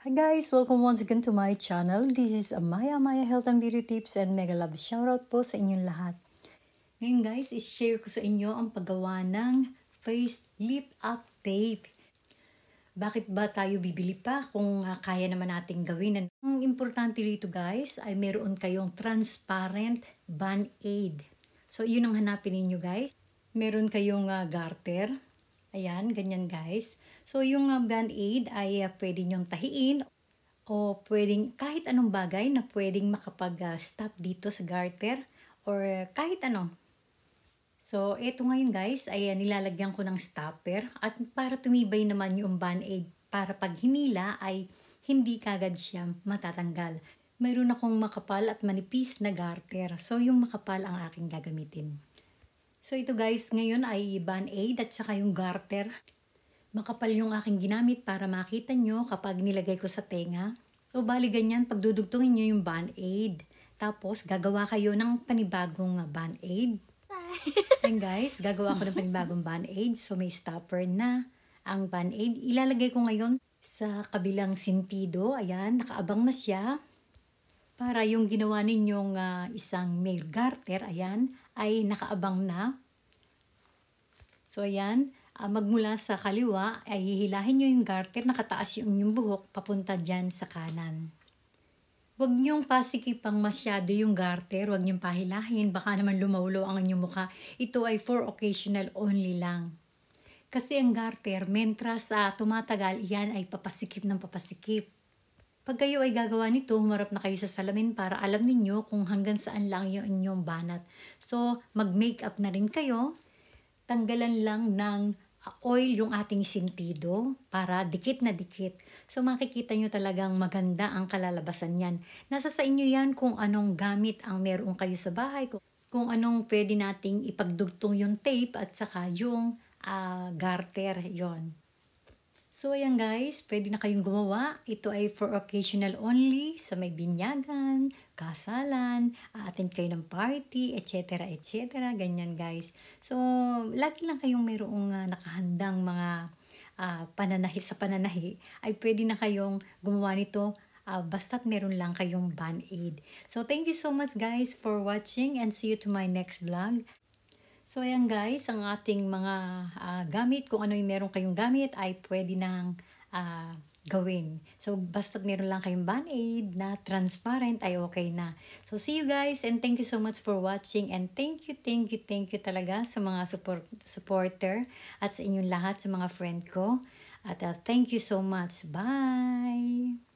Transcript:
Hi guys! Welcome once again to my channel. This is Amaya Amaya Health and Beauty Tips and mega love shoutout po sa inyong lahat. Ngayon guys, is-share ko sa inyo ang paggawa ng face lip up tape. Bakit ba tayo bibili pa kung uh, kaya naman nating gawin? Ang importante rito guys ay meron kayong transparent band aid. So yun ang hanapin ninyo guys. Meron kayong uh, garter Ayan, ganyan guys. So, yung uh, ah, band-aid ay uh, pwede nyong tahiin o pwedeng kahit anong bagay na pwedeng makapag-stop ah, uh, dito sa garter or uh, kahit ano. So, ito ngayon guys ay uh, nilalagyan ko ng stopper at para tumibay naman yung band-aid para pag hinila ay hindi kagad siya matatanggal. Mayroon akong makapal at manipis na garter. So, yung makapal ang aking gagamitin. So ito guys, ngayon ay band-aid at saka yung garter. Makapal yung aking ginamit para makita nyo kapag nilagay ko sa tenga. So bali ganyan, pagdudugtungin nyo yung band-aid. Tapos gagawa kayo ng panibagong ah, band-aid. Ayan guys, gagawa ko ng panibagong band-aid. So may stopper na ang band-aid. Ilalagay ko ngayon sa kabilang sintido. Ayan, nakaabang na siya. Para yung ginawa ninyong uh, isang male garter, ayan, ay nakaabang na. So, ayan. Uh, magmula sa kaliwa, ay hihilahin nyo yung garter, nakataas yung inyong buhok, papunta dyan sa kanan. Huwag niyong pasikipang masyado yung garter, huwag niyong pahilahin, baka naman lumaulo ang inyong mukha. Ito ay for occasional only lang. Kasi ang garter, mentras uh, tumatagal, iyan ay papasikip ng papasikip. Pag kayo ay gagawa nito, humarap na kayo sa salamin para alam ninyo kung hanggang saan lang yung inyong banat. So, mag-makeup na rin kayo tanggalan lang ng oil yung ating sintido para dikit na dikit. So makikita nyo talagang maganda ang kalalabasan yan. Nasa sa inyo yan kung anong gamit ang meron kayo sa bahay, kung anong pwede nating ipagdugtong yung tape at saka yung uh, garter yon So ayan guys, pwede na kayong gumawa. Ito ay for occasional only, sa may binyagan, kasalan, attend kayo ng party, etc. etc. Ganyan guys. So lagi lang kayong mayroong uh, nakahandang mga uh, pananahi sa pananahi ay pwede na kayong gumawa nito uh, basta't meron lang kayong band-aid. So thank you so much guys for watching and see you to my next vlog. So ayan guys, ang ating mga uh, gamit, kung ano yung meron kayong gamit ay pwede nang uh, gawin. So basta meron lang kayong band-aid na transparent ay okay na. So see you guys and thank you so much for watching and thank you, thank you, thank you talaga sa mga support, supporter at sa inyong lahat, sa mga friend ko. At uh, thank you so much. Bye!